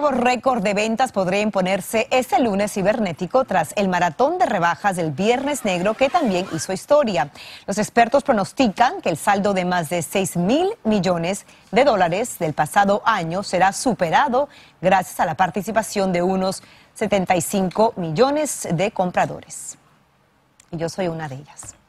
nuevo récord de ventas podría imponerse este lunes cibernético tras el maratón de rebajas del Viernes Negro que también hizo historia. Los expertos pronostican que el saldo de más de 6 mil millones de dólares del pasado año será superado gracias a la participación de unos 75 millones de compradores. Y yo soy una de ellas.